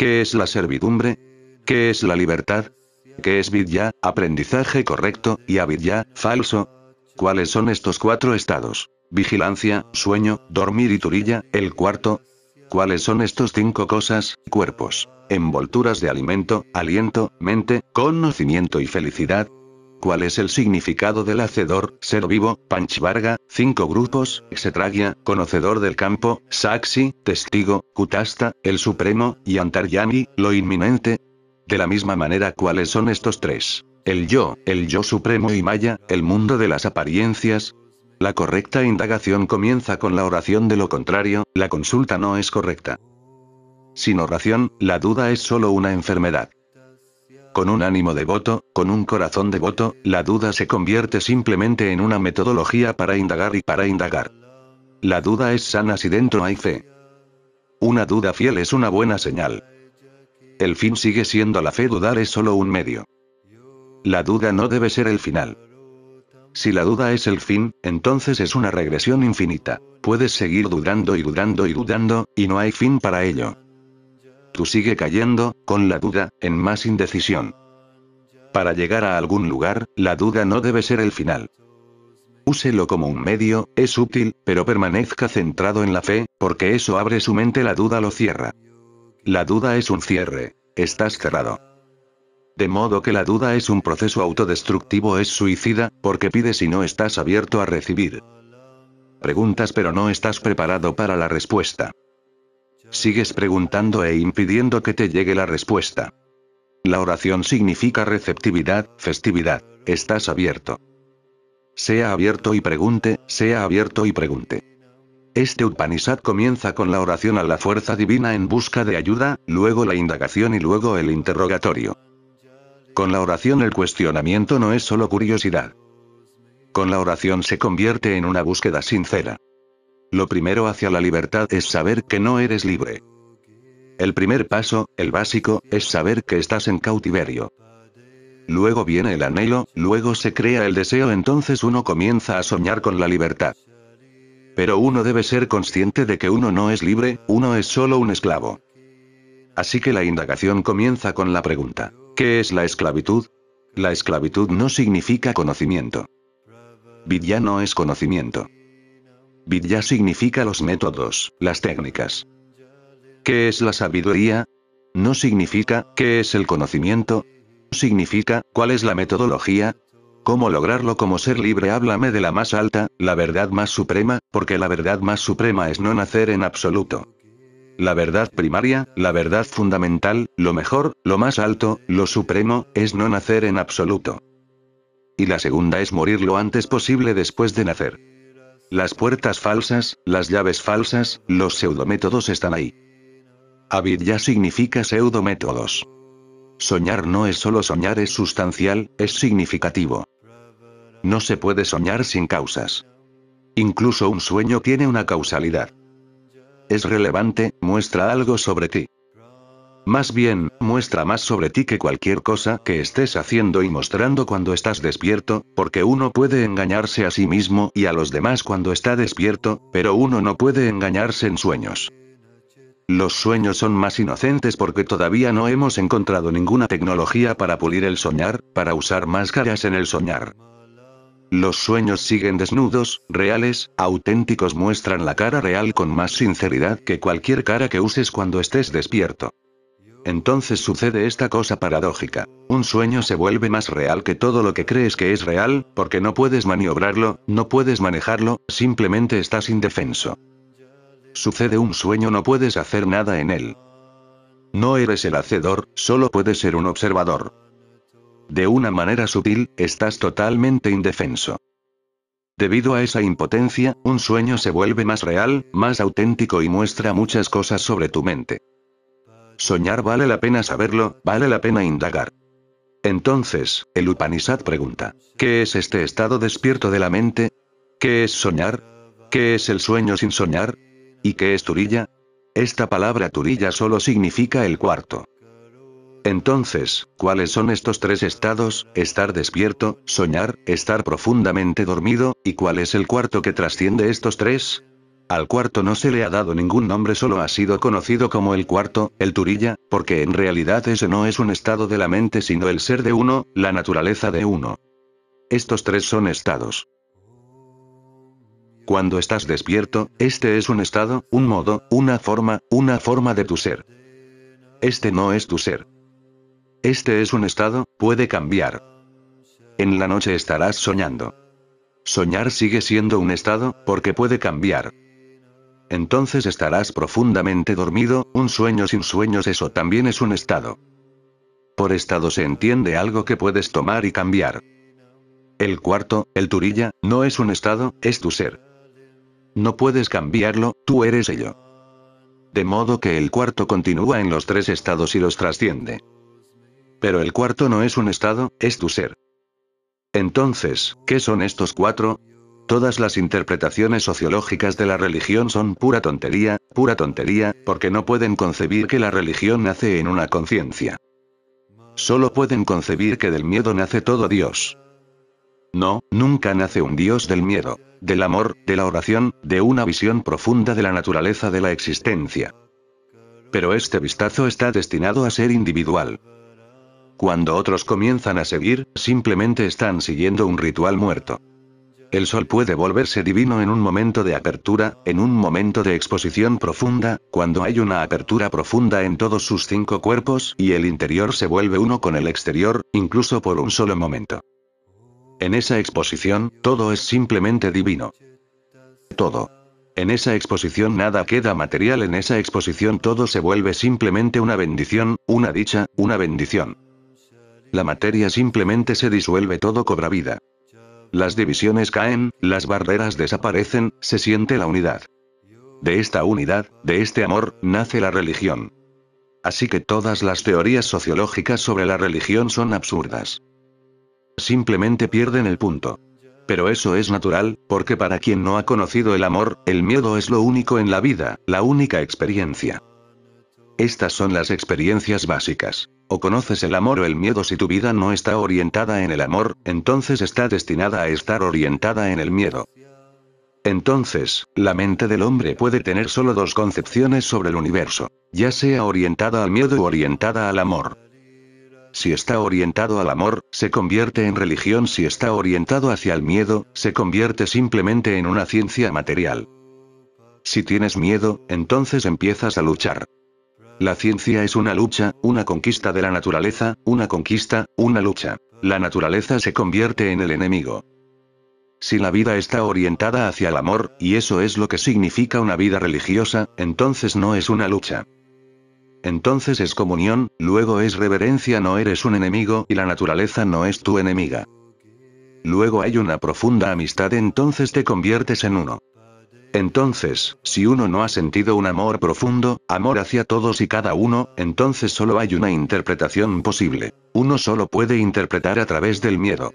¿Qué es la servidumbre? ¿Qué es la libertad? ¿Qué es vidya, aprendizaje correcto, y avidya, falso? ¿Cuáles son estos cuatro estados? Vigilancia, sueño, dormir y turilla, el cuarto. ¿Cuáles son estos cinco cosas, cuerpos, envolturas de alimento, aliento, mente, conocimiento y felicidad? ¿Cuál es el significado del hacedor? Ser vivo, Panchvarga, cinco grupos, Exetragia, conocedor del campo, Saxi, testigo, Kutasta, el supremo, y Antarjani, lo inminente. De la misma manera, ¿cuáles son estos tres? El yo, el yo supremo y Maya, el mundo de las apariencias. La correcta indagación comienza con la oración de lo contrario, la consulta no es correcta. Sin oración, la duda es solo una enfermedad. Con un ánimo devoto, con un corazón devoto, la duda se convierte simplemente en una metodología para indagar y para indagar. La duda es sana si dentro hay fe. Una duda fiel es una buena señal. El fin sigue siendo la fe, dudar es solo un medio. La duda no debe ser el final. Si la duda es el fin, entonces es una regresión infinita. Puedes seguir dudando y dudando y dudando, y no hay fin para ello. Tú sigue cayendo, con la duda, en más indecisión. Para llegar a algún lugar, la duda no debe ser el final. Úselo como un medio, es útil, pero permanezca centrado en la fe, porque eso abre su mente, la duda lo cierra. La duda es un cierre. Estás cerrado. De modo que la duda es un proceso autodestructivo, es suicida, porque pide si no estás abierto a recibir. Preguntas pero no estás preparado para la respuesta. Sigues preguntando e impidiendo que te llegue la respuesta. La oración significa receptividad, festividad. Estás abierto. Sea abierto y pregunte, sea abierto y pregunte. Este Upanishad comienza con la oración a la fuerza divina en busca de ayuda, luego la indagación y luego el interrogatorio. Con la oración el cuestionamiento no es solo curiosidad. Con la oración se convierte en una búsqueda sincera. Lo primero hacia la libertad es saber que no eres libre. El primer paso, el básico, es saber que estás en cautiverio. Luego viene el anhelo, luego se crea el deseo, entonces uno comienza a soñar con la libertad. Pero uno debe ser consciente de que uno no es libre, uno es solo un esclavo. Así que la indagación comienza con la pregunta, ¿qué es la esclavitud? La esclavitud no significa conocimiento. Vidya no es conocimiento. Vidya significa los métodos, las técnicas. ¿Qué es la sabiduría? No significa, ¿qué es el conocimiento? Significa, ¿cuál es la metodología? ¿Cómo lograrlo como ser libre? Háblame de la más alta, la verdad más suprema, porque la verdad más suprema es no nacer en absoluto. La verdad primaria, la verdad fundamental, lo mejor, lo más alto, lo supremo, es no nacer en absoluto. Y la segunda es morir lo antes posible después de nacer. Las puertas falsas, las llaves falsas, los pseudométodos están ahí. Avid ya significa pseudométodos. Soñar no es solo soñar, es sustancial, es significativo. No se puede soñar sin causas. Incluso un sueño tiene una causalidad. Es relevante, muestra algo sobre ti. Más bien, muestra más sobre ti que cualquier cosa que estés haciendo y mostrando cuando estás despierto, porque uno puede engañarse a sí mismo y a los demás cuando está despierto, pero uno no puede engañarse en sueños. Los sueños son más inocentes porque todavía no hemos encontrado ninguna tecnología para pulir el soñar, para usar máscaras en el soñar. Los sueños siguen desnudos, reales, auténticos muestran la cara real con más sinceridad que cualquier cara que uses cuando estés despierto. Entonces sucede esta cosa paradójica. Un sueño se vuelve más real que todo lo que crees que es real, porque no puedes maniobrarlo, no puedes manejarlo, simplemente estás indefenso. Sucede un sueño, no puedes hacer nada en él. No eres el hacedor, solo puedes ser un observador. De una manera sutil, estás totalmente indefenso. Debido a esa impotencia, un sueño se vuelve más real, más auténtico y muestra muchas cosas sobre tu mente. Soñar vale la pena saberlo, vale la pena indagar. Entonces, el Upanishad pregunta, ¿qué es este estado despierto de la mente? ¿Qué es soñar? ¿Qué es el sueño sin soñar? ¿Y qué es turilla? Esta palabra turilla solo significa el cuarto. Entonces, ¿cuáles son estos tres estados? Estar despierto, soñar, estar profundamente dormido, ¿y cuál es el cuarto que trasciende estos tres? Al cuarto no se le ha dado ningún nombre, solo ha sido conocido como el cuarto, el Turilla, porque en realidad ese no es un estado de la mente sino el ser de uno, la naturaleza de uno. Estos tres son estados. Cuando estás despierto, este es un estado, un modo, una forma, una forma de tu ser. Este no es tu ser. Este es un estado, puede cambiar. En la noche estarás soñando. Soñar sigue siendo un estado, porque puede cambiar entonces estarás profundamente dormido, un sueño sin sueños eso también es un estado. Por estado se entiende algo que puedes tomar y cambiar. El cuarto, el turilla, no es un estado, es tu ser. No puedes cambiarlo, tú eres ello. De modo que el cuarto continúa en los tres estados y los trasciende. Pero el cuarto no es un estado, es tu ser. Entonces, ¿qué son estos cuatro? Todas las interpretaciones sociológicas de la religión son pura tontería, pura tontería, porque no pueden concebir que la religión nace en una conciencia. Solo pueden concebir que del miedo nace todo Dios. No, nunca nace un Dios del miedo, del amor, de la oración, de una visión profunda de la naturaleza de la existencia. Pero este vistazo está destinado a ser individual. Cuando otros comienzan a seguir, simplemente están siguiendo un ritual muerto. El sol puede volverse divino en un momento de apertura, en un momento de exposición profunda, cuando hay una apertura profunda en todos sus cinco cuerpos y el interior se vuelve uno con el exterior, incluso por un solo momento. En esa exposición, todo es simplemente divino. Todo. En esa exposición nada queda material, en esa exposición todo se vuelve simplemente una bendición, una dicha, una bendición. La materia simplemente se disuelve, todo cobra vida las divisiones caen, las barreras desaparecen, se siente la unidad. De esta unidad, de este amor, nace la religión. Así que todas las teorías sociológicas sobre la religión son absurdas. Simplemente pierden el punto. Pero eso es natural, porque para quien no ha conocido el amor, el miedo es lo único en la vida, la única experiencia. Estas son las experiencias básicas. O conoces el amor o el miedo si tu vida no está orientada en el amor, entonces está destinada a estar orientada en el miedo. Entonces, la mente del hombre puede tener solo dos concepciones sobre el universo, ya sea orientada al miedo o orientada al amor. Si está orientado al amor, se convierte en religión, si está orientado hacia el miedo, se convierte simplemente en una ciencia material. Si tienes miedo, entonces empiezas a luchar. La ciencia es una lucha, una conquista de la naturaleza, una conquista, una lucha. La naturaleza se convierte en el enemigo. Si la vida está orientada hacia el amor, y eso es lo que significa una vida religiosa, entonces no es una lucha. Entonces es comunión, luego es reverencia, no eres un enemigo y la naturaleza no es tu enemiga. Luego hay una profunda amistad, entonces te conviertes en uno. Entonces, si uno no ha sentido un amor profundo, amor hacia todos y cada uno, entonces solo hay una interpretación posible. Uno solo puede interpretar a través del miedo.